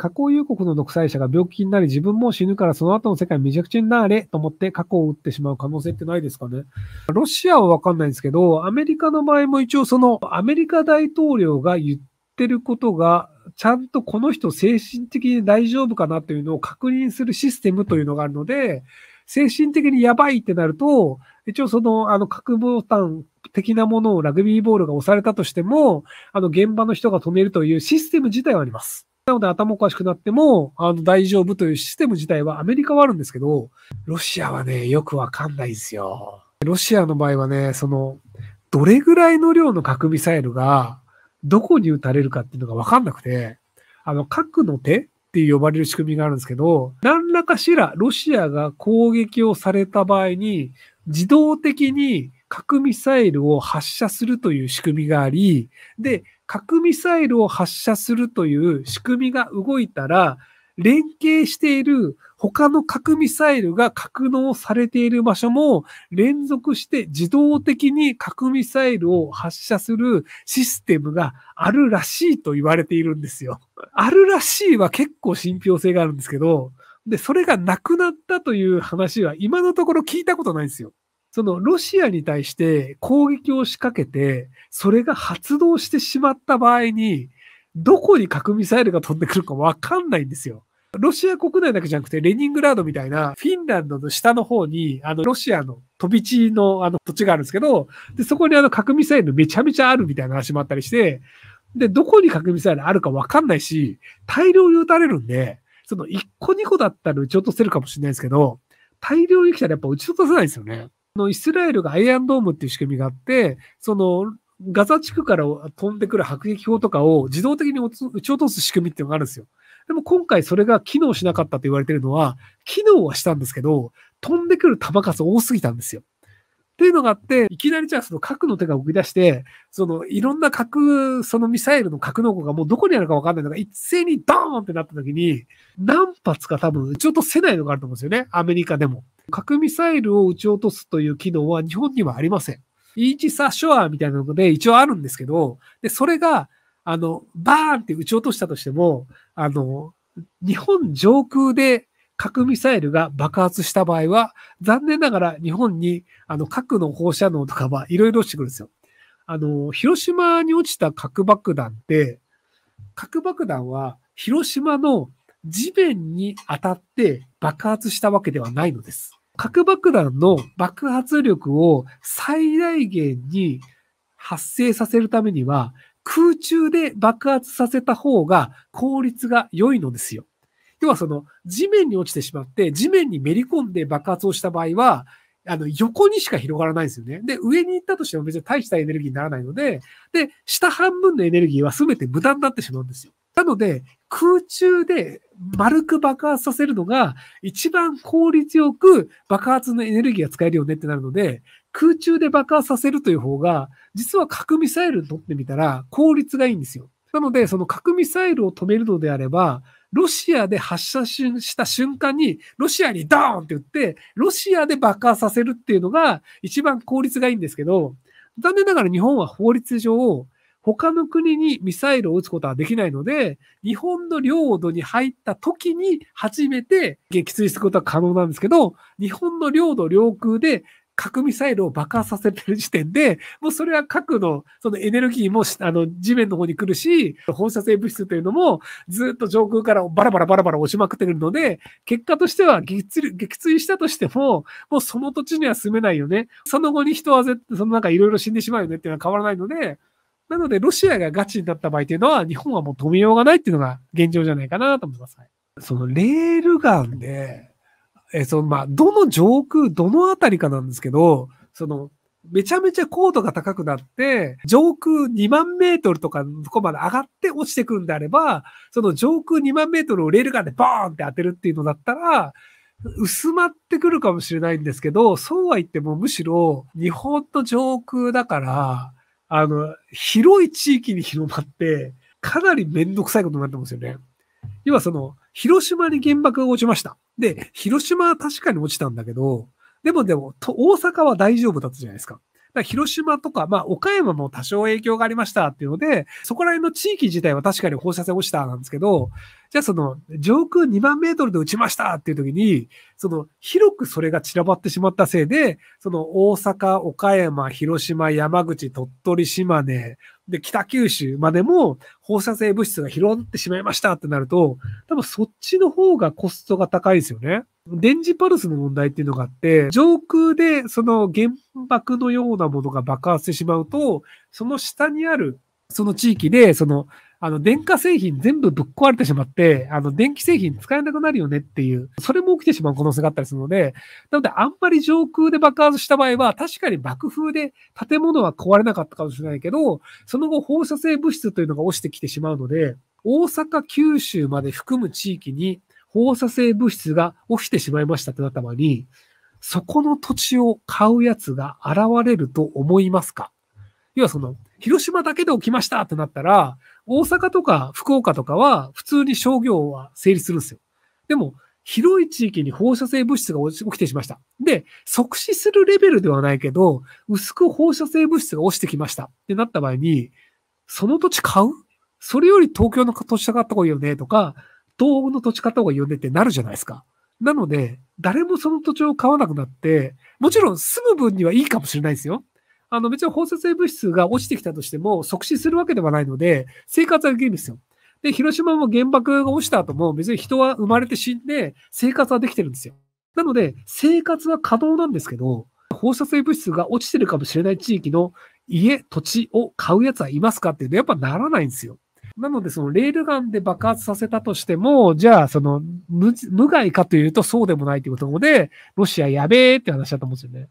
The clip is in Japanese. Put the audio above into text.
過去有国の独裁者が病気になり自分も死ぬからその後の世界めちゃくちゃになれと思って過去を打ってしまう可能性ってないですかね。ロシアはわかんないんですけど、アメリカの場合も一応そのアメリカ大統領が言ってることがちゃんとこの人精神的に大丈夫かなというのを確認するシステムというのがあるので、精神的にやばいってなると、一応その、あの、核ボタン的なものをラグビーボールが押されたとしても、あの、現場の人が止めるというシステム自体はあります。なので頭おかしくなっても、あの、大丈夫というシステム自体はアメリカはあるんですけど、ロシアはね、よくわかんないですよ。ロシアの場合はね、その、どれぐらいの量の核ミサイルが、どこに撃たれるかっていうのがわかんなくて、あの、核の手って呼ばれる仕組みがあるんですけど、何らかしらロシアが攻撃をされた場合に、自動的に核ミサイルを発射するという仕組みがあり、で、核ミサイルを発射するという仕組みが動いたら、連携している他の核ミサイルが格納されている場所も連続して自動的に核ミサイルを発射するシステムがあるらしいと言われているんですよ。あるらしいは結構信憑性があるんですけど、で、それがなくなったという話は今のところ聞いたことないんですよ。そのロシアに対して攻撃を仕掛けて、それが発動してしまった場合に、どこに核ミサイルが飛んでくるかわかんないんですよ。ロシア国内だけじゃなくて、レニングラードみたいな、フィンランドの下の方に、あの、ロシアの飛び地の、あの、土地があるんですけど、で、そこにあの、核ミサイルめちゃめちゃあるみたいな話もあったりして、で、どこに核ミサイルあるかわかんないし、大量に撃たれるんで、その1個2個だったら撃ち落とせるかもしれないですけど、大量に来たらやっぱ撃ち落とせないですよね。のイスラエルがアイアンドームっていう仕組みがあって、そのガザ地区から飛んでくる迫撃砲とかを自動的に撃ち落とす仕組みっていうのがあるんですよ。でも今回それが機能しなかったと言われてるのは、機能はしたんですけど、飛んでくる弾数多すぎたんですよ。っていうのがあって、いきなりじゃあその核の手が動き出して、そのいろんな核、そのミサイルの格納庫がもうどこにあるかわかんないのが一斉にドーンってなった時に、何発か多分撃ち落とせないのがあると思うんですよね。アメリカでも。核ミサイルを撃ち落とすという機能は日本にはありません。イージサショアみたいなので一応あるんですけど、で、それが、あの、バーンって撃ち落としたとしても、あの、日本上空で核ミサイルが爆発した場合は、残念ながら日本にあの核の放射能とかはいろいろ落ちてくるんですよ。あの、広島に落ちた核爆弾って、核爆弾は広島の地面に当たって爆発したわけではないのです。核爆弾の爆発力を最大限に発生させるためには、空中で爆発させた方が効率が良いのですよ。要はその地面に落ちてしまって、地面にめり込んで爆発をした場合は、あの、横にしか広がらないんですよね。で、上に行ったとしても別に大したエネルギーにならないので、で、下半分のエネルギーは全て無駄になってしまうんですよ。なので、空中で丸く爆発させるのが一番効率よく爆発のエネルギーが使えるよねってなるので、空中で爆発させるという方が、実は核ミサイルにとってみたら効率がいいんですよ。なので、その核ミサイルを止めるのであれば、ロシアで発射した瞬間に、ロシアにドーンって言って、ロシアで爆発させるっていうのが一番効率がいいんですけど、残念ながら日本は法律上、他の国にミサイルを撃つことはできないので、日本の領土に入った時に初めて撃墜することは可能なんですけど、日本の領土領空で核ミサイルを爆発させてる時点で、もうそれは核のそのエネルギーもあの地面の方に来るし、放射性物質というのもずっと上空からバラバラバラバラ落ちまくってくるので、結果としては撃墜したとしても、もうその土地には住めないよね。その後に人は絶対その中いろいろ死んでしまうよねっていうのは変わらないので、なので、ロシアがガチになった場合というのは、日本はもう止めようがないっていうのが現状じゃないかなと思います。そのレールガンで、えそのまあ、どの上空、どのあたりかなんですけど、その、めちゃめちゃ高度が高くなって、上空2万メートルとかのとこまで上がって落ちてくるんであれば、その上空2万メートルをレールガンでバーンって当てるっていうのだったら、薄まってくるかもしれないんですけど、そうは言ってもむしろ日本の上空だから、あの、広い地域に広まって、かなりめんどくさいことになってますよね。要はその、広島に原爆が落ちました。で、広島は確かに落ちたんだけど、でもでも、大阪は大丈夫だったじゃないですか。ら広島とか、まあ、岡山も多少影響がありましたっていうので、そこら辺の地域自体は確かに放射線落ちたなんですけど、じゃあその、上空2万メートルで撃ちましたっていう時に、その、広くそれが散らばってしまったせいで、その、大阪、岡山、広島、山口、鳥取、島根、で、北九州までも放射性物質が拾ってしまいましたってなると、多分そっちの方がコストが高いですよね。電磁パルスの問題っていうのがあって、上空でその原爆のようなものが爆発してしまうと、その下にある、その地域で、そのあの、電化製品全部ぶっ壊れてしまって、あの、電気製品使えなくなるよねっていう、それも起きてしまう可能性があったりするので、なので、あんまり上空で爆発した場合は、確かに爆風で建物は壊れなかったかもしれないけど、その後放射性物質というのが落ちてきてしまうので、大阪、九州まで含む地域に放射性物質が落ちてしまいましたってなった場合に、そこの土地を買う奴が現れると思いますか要はその、広島だけで起きましたってなったら、大阪とか福岡とかは普通に商業は成立するんですよ。でも、広い地域に放射性物質が起きてしました。で、即死するレベルではないけど、薄く放射性物質が落ちてきましたってなった場合に、その土地買うそれより東京の土地買った方がいいよねとか、東北の土地買った方がいいよねってなるじゃないですか。なので、誰もその土地を買わなくなって、もちろん住む分にはいいかもしれないですよ。あの別に放射性物質が落ちてきたとしても即死するわけではないので、生活はできるんですよ。で、広島も原爆が落ちた後も別に人は生まれて死んで生活はできてるんですよ。なので、生活は可能なんですけど、放射性物質が落ちてるかもしれない地域の家、土地を買う奴はいますかっていうと、やっぱならないんですよ。なので、そのレールガンで爆発させたとしても、じゃあ、その無、無害かというとそうでもないということで、ロシアやべえって話だと思うんですよね。